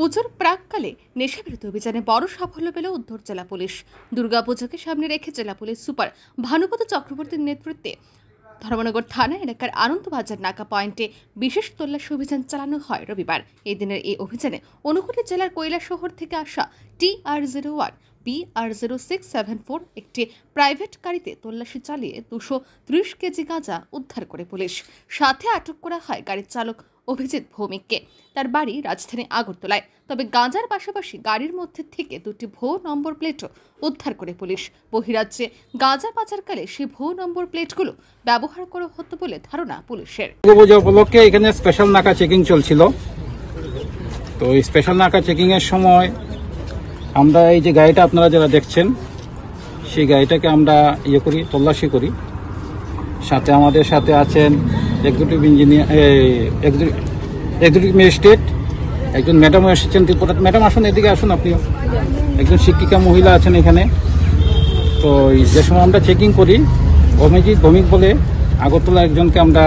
পুজোর প্রাককালে নেশাবিরোধী অভিযানে বড় সাফল্য পেল উদ্ধর জেলা পুলিশ দুর্গাপুজোকে সামনে রেখে জেলা পুলিশ সুপার ভানুপত চক্রবর্তীর নেতৃত্বে ধর্মনগর থানা এলাকার আনন্দবাজার নাকা পয়েন্টে বিশেষ তল্লাশি অভিযান চালানো হয় রবিবার এই দিনের এই অভিযানে অনুকূলে জেলার কৈলা শহর থেকে আসা T R zero one B R zero six seven four একটি প্রাইভেট গাড়িতে তল্লাশি চালিয়ে দুশো ত্রিশ কেজি গাঁজা উদ্ধার করে পুলিশ সাথে আটক করা হয় গাড়ির চালক অভিজিৎ ভৌমিককে তার বাড়ি রাজধানী আগরতলায় তবে গাঁজার পাশাপাশি গাড়ির মধ্যে থেকে দুটি ভৌ নম্বর প্লেটও উদ্ধার করে পুলিশ বহিরাজ্যে গাঁজা পাচারকালে সেই ভৌ নম্বর প্লেটগুলো ব্যবহার করা হতো বলে ধারণা পুলিশের উপলক্ষে এখানে স্পেশাল নাকা চেকিং চলছিল তো এই স্পেশাল নাকা চেকিংয়ের সময় আমরা এই যে গাড়িটা আপনারা যারা দেখছেন সেই গাড়িটাকে আমরা ইয়ে করি তল্লাশি করি সাথে আমাদের সাথে আছেন এক্সিকিউটিভ ইঞ্জিনিয়ার একজন ম্যাজিস্ট্রেট একজন ম্যাডাম এসেছেন ত্রিপুরা ম্যাডাম আসুন এদিকে আসুন আপনিও একজন শিক্ষিকা মহিলা আছেন এখানে তো যে সময় আমরা চেকিং করি অমিজিৎ ভৌমিক বলে আগরতলা একজনকে আমরা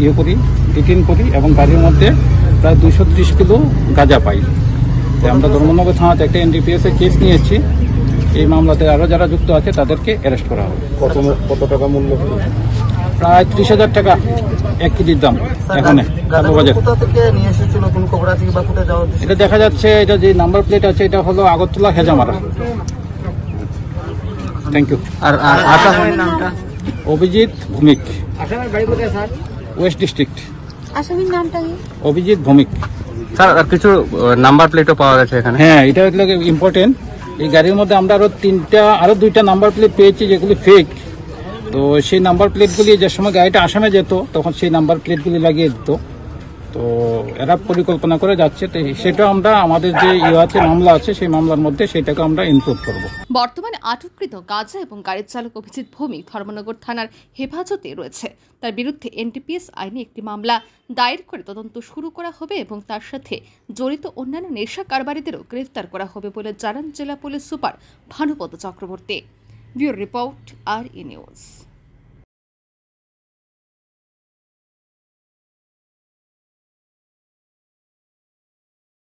ইয়ে করি ডিটেন করি এবং গাড়ির মধ্যে প্রায় দুশো ত্রিশ কিলো গাঁজা পাই আমরা ধর্মনগর থানাতে একটা এনডিপিএসের কেস নিয়েছি এই মামলাতে আরও যারা যুক্ত আছে তাদেরকে অ্যারেস্ট করা হবে কত কত টাকা মূল্য প্রায় ত্রিশ হাজার টাকা এক কেজির দাম এখানে এটা দেখা যাচ্ছে এটা যে নাম্বার প্লেট আছে এটা হলো আগরতলা হেজামারা থ্যাংক ইউ আর আসামের নামটা Abhijit Bhowmik west district Abhijit Bhowmik sir আর কিছু নাম্বার প্লেটও পাওয়া গেছে এখানে হ্যাঁ এটা হচ্ছে ইম্পর্টেন্ট এই গাড়ির মধ্যে আমরা আরও তিনটা আরও দুইটা নাম্বার প্লেট পেয়েছি যেগুলি ফেক তো সেই নাম্বার প্লেটগুলি যে সময় গাড়িটা আসামে যেত তখন সেই নাম্বার প্লেটগুলি লাগিয়ে দিত তো এরা পরিকল্পনা করে যাচ্ছে সেটা আমরা আমাদের যে ইয়ে আছে মামলা আছে সেই মামলার মধ্যে সেটাকে আমরা ইনক্লুড করব বর্তমানে আটককৃত গাজা এবং গাড়ির চালক অভিজিৎ ভৌমিক ধর্মনগর থানার হেফাজতে রয়েছে তার বিরুদ্ধে এনটিপিএস আইনে একটি মামলা দায়ের করে তদন্ত শুরু করা হবে এবং তার সাথে জড়িত অন্যান্য নেশা কারবারিদেরও গ্রেফতার করা হবে বলে জানান জেলা police super Bhanupada Chakraborty View report RE News.